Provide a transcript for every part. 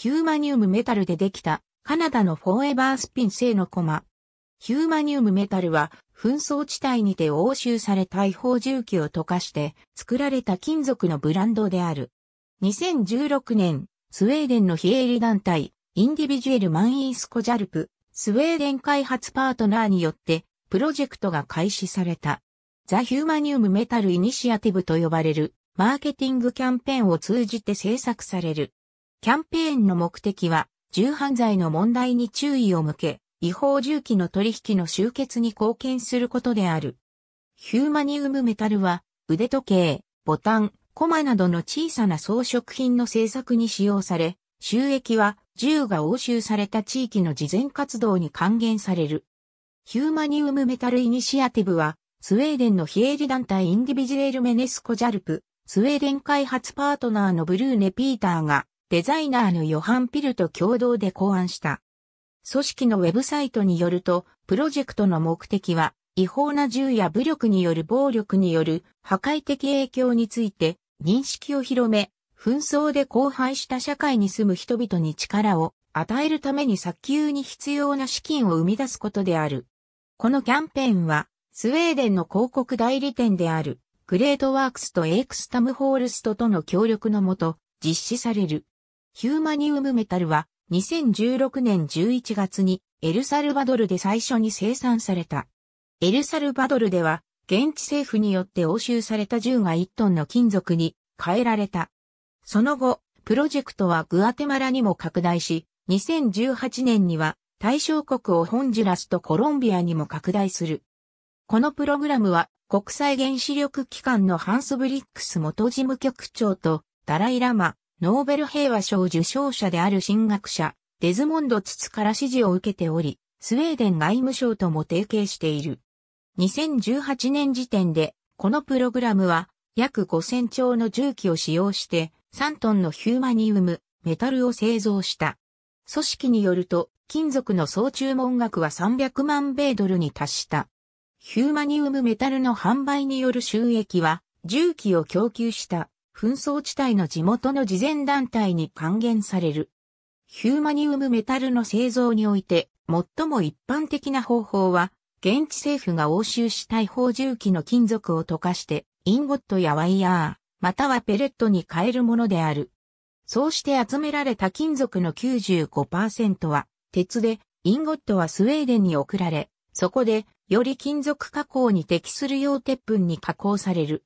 ヒューマニウムメタルでできたカナダのフォーエバースピン製のコマ。ヒューマニウムメタルは紛争地帯にて押収され大砲銃器を溶かして作られた金属のブランドである。2016年、スウェーデンの非営利団体、インディビジュエル・マン・イースコ・ジャルプ、スウェーデン開発パートナーによってプロジェクトが開始された。ザ・ヒューマニウム・メタル・イニシアティブと呼ばれるマーケティングキャンペーンを通じて制作される。キャンペーンの目的は、銃犯罪の問題に注意を向け、違法銃器の取引の終結に貢献することである。ヒューマニウムメタルは、腕時計、ボタン、コマなどの小さな装飾品の製作に使用され、収益は銃が押収された地域の事前活動に還元される。ヒューマニウムメタルイニシアティブは、スウェーデンの非営利団体インディビジュエルメネスコジャルプ、スウェーデン開発パートナーのブルーネ・ピーターが、デザイナーのヨハン・ピルと共同で考案した。組織のウェブサイトによると、プロジェクトの目的は、違法な銃や武力による暴力による破壊的影響について認識を広め、紛争で荒廃した社会に住む人々に力を与えるために早急に必要な資金を生み出すことである。このキャンペーンは、スウェーデンの広告代理店である、グレートワークスとエクスタムホールストとの協力のもと、実施される。ヒューマニウムメタルは2016年11月にエルサルバドルで最初に生産された。エルサルバドルでは現地政府によって押収された銃が1トンの金属に変えられた。その後、プロジェクトはグアテマラにも拡大し、2018年には対象国をホンジュラスとコロンビアにも拡大する。このプログラムは国際原子力機関のハンス・ブリックス元事務局長とダライ・ラマ、ノーベル平和賞受賞者である新学者、デズモンド・ツツから支持を受けており、スウェーデン外務省とも提携している。2018年時点で、このプログラムは、約5000兆の重機を使用して、3トンのヒューマニウム、メタルを製造した。組織によると、金属の総注文額は300万米ドルに達した。ヒューマニウムメタルの販売による収益は、重機を供給した紛争地帯の地元の慈善団体に還元される。ヒューマニウムメタルの製造において、最も一般的な方法は、現地政府が押収した違法重機の金属を溶かして、インゴットやワイヤー、またはペレットに変えるものである。そうして集められた金属の95%は、鉄で、インゴットはスウェーデンに送られ、そこで、より金属加工に適する用鉄粉に加工される。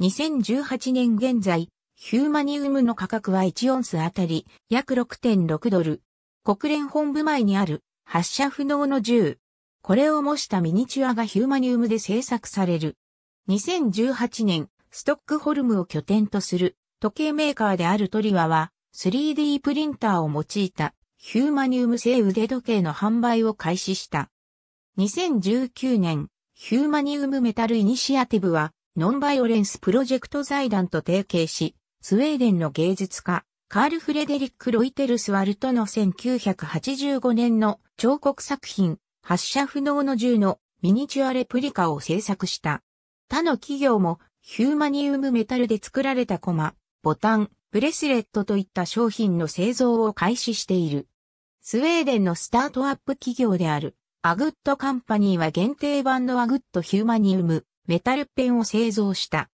2018年現在、ヒューマニウムの価格は1オンスあたり約6.6ドル。国連本部前にある発射不能の銃。これを模したミニチュアがヒューマニウムで製作される。2018年、ストックホルムを拠点とする時計メーカーであるトリワは 3D プリンターを用いたヒューマニウム製腕時計の販売を開始した。2019年、ヒューマニウムメタルイニシアティブはノンバイオレンスプロジェクト財団と提携し、スウェーデンの芸術家、カール・フレデリック・ロイテルスワルトの1985年の彫刻作品、発射不能の銃のミニチュアレプリカを制作した。他の企業もヒューマニウムメタルで作られたコマ、ボタン、ブレスレットといった商品の製造を開始している。スウェーデンのスタートアップ企業である、アグッドカンパニーは限定版のアグッドヒューマニウム、メタルペンを製造した。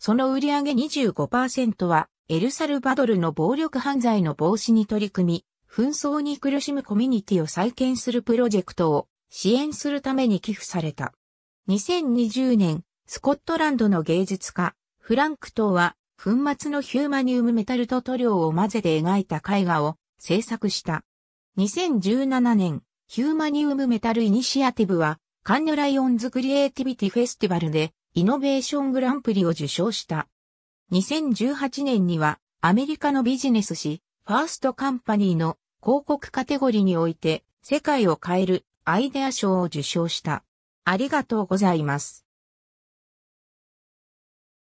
その売上25%はエルサルバドルの暴力犯罪の防止に取り組み、紛争に苦しむコミュニティを再建するプロジェクトを支援するために寄付された。2020年、スコットランドの芸術家、フランクトは、粉末のヒューマニウムメタルと塗料を混ぜて描いた絵画を制作した。2017年、ヒューマニウムメタルイニシアティブは、カンヌライオンズクリエイティビティフェスティバルでイノベーショングランプリを受賞した。2018年にはアメリカのビジネス誌ファーストカンパニーの広告カテゴリーにおいて世界を変えるアイデア賞を受賞した。ありがとうございます。